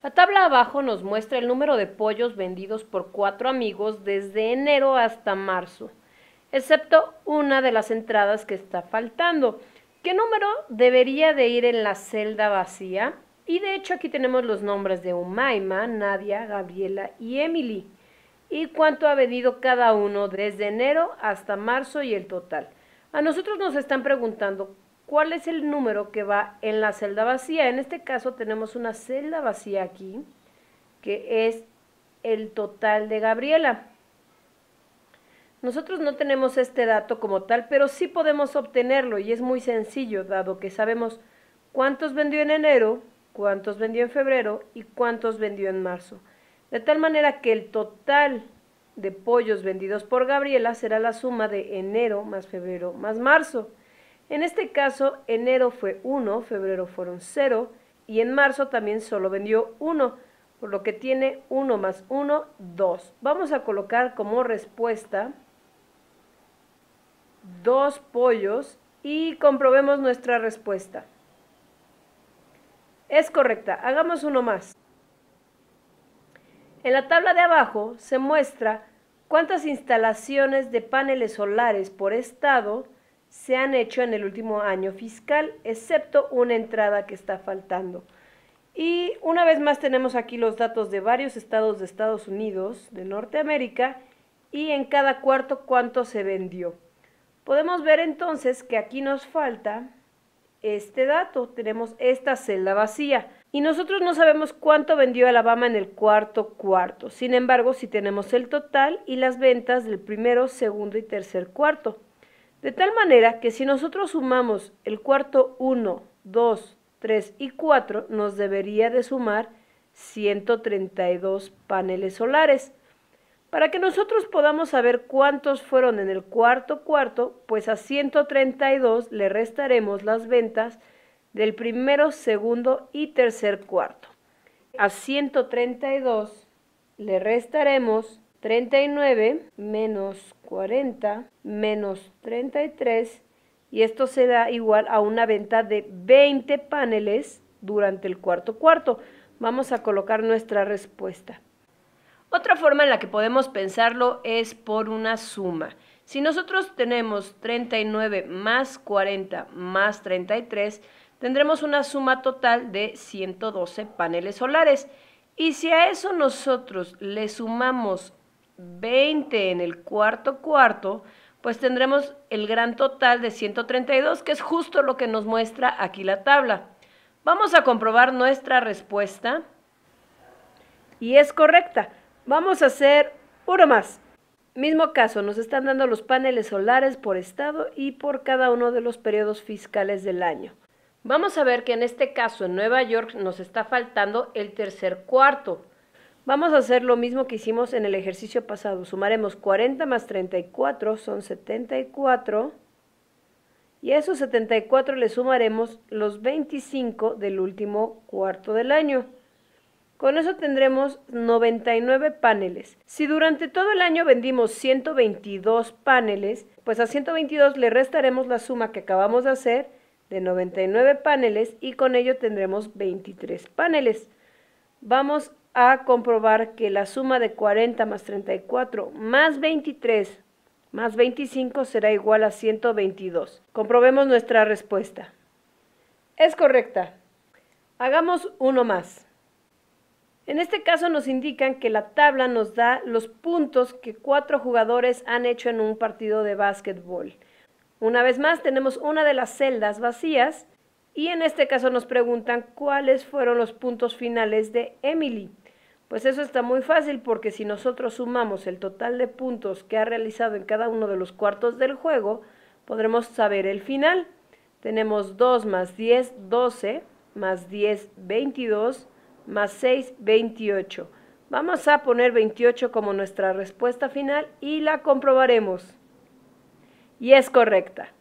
La tabla abajo nos muestra el número de pollos vendidos por cuatro amigos desde enero hasta marzo, excepto una de las entradas que está faltando. ¿Qué número debería de ir en la celda vacía? Y de hecho aquí tenemos los nombres de Umaima, Nadia, Gabriela y Emily. Y cuánto ha vendido cada uno desde enero hasta marzo y el total. A nosotros nos están preguntando cuál es el número que va en la celda vacía. En este caso tenemos una celda vacía aquí, que es el total de Gabriela. Nosotros no tenemos este dato como tal, pero sí podemos obtenerlo y es muy sencillo, dado que sabemos cuántos vendió en enero, cuántos vendió en febrero y cuántos vendió en marzo. De tal manera que el total de pollos vendidos por Gabriela será la suma de enero más febrero más marzo. En este caso, enero fue 1, febrero fueron 0 y en marzo también solo vendió 1, por lo que tiene 1 más 1, 2. Vamos a colocar como respuesta dos pollos y comprobemos nuestra respuesta. Es correcta, hagamos uno más. En la tabla de abajo se muestra cuántas instalaciones de paneles solares por estado se han hecho en el último año fiscal, excepto una entrada que está faltando. Y una vez más tenemos aquí los datos de varios estados de Estados Unidos, de Norteamérica, y en cada cuarto cuánto se vendió. Podemos ver entonces que aquí nos falta este dato, tenemos esta celda vacía. Y nosotros no sabemos cuánto vendió Alabama en el cuarto cuarto. Sin embargo, si tenemos el total y las ventas del primero, segundo y tercer cuarto. De tal manera que si nosotros sumamos el cuarto 1, 2, 3 y 4, nos debería de sumar 132 paneles solares. Para que nosotros podamos saber cuántos fueron en el cuarto cuarto, pues a 132 le restaremos las ventas del primero, segundo y tercer cuarto. A 132 le restaremos 39 menos 40 menos 33 y esto se da igual a una venta de 20 paneles durante el cuarto cuarto. Vamos a colocar nuestra respuesta. Otra forma en la que podemos pensarlo es por una suma. Si nosotros tenemos 39 más 40 más 33, tendremos una suma total de 112 paneles solares. Y si a eso nosotros le sumamos 20 en el cuarto cuarto, pues tendremos el gran total de 132, que es justo lo que nos muestra aquí la tabla. Vamos a comprobar nuestra respuesta. Y es correcta. Vamos a hacer uno más. Mismo caso, nos están dando los paneles solares por estado y por cada uno de los periodos fiscales del año. Vamos a ver que en este caso en Nueva York nos está faltando el tercer cuarto. Vamos a hacer lo mismo que hicimos en el ejercicio pasado. Sumaremos 40 más 34, son 74. Y a esos 74 le sumaremos los 25 del último cuarto del año. Con eso tendremos 99 paneles. Si durante todo el año vendimos 122 paneles, pues a 122 le restaremos la suma que acabamos de hacer de 99 paneles y con ello tendremos 23 paneles. Vamos a comprobar que la suma de 40 más 34 más 23 más 25 será igual a 122. Comprobemos nuestra respuesta. Es correcta. Hagamos uno más. En este caso nos indican que la tabla nos da los puntos que cuatro jugadores han hecho en un partido de básquetbol. Una vez más tenemos una de las celdas vacías y en este caso nos preguntan cuáles fueron los puntos finales de Emily. Pues eso está muy fácil porque si nosotros sumamos el total de puntos que ha realizado en cada uno de los cuartos del juego, podremos saber el final. Tenemos 2 más 10, 12, más 10, 22, más 6, 28. Vamos a poner 28 como nuestra respuesta final y la comprobaremos. Y es correcta.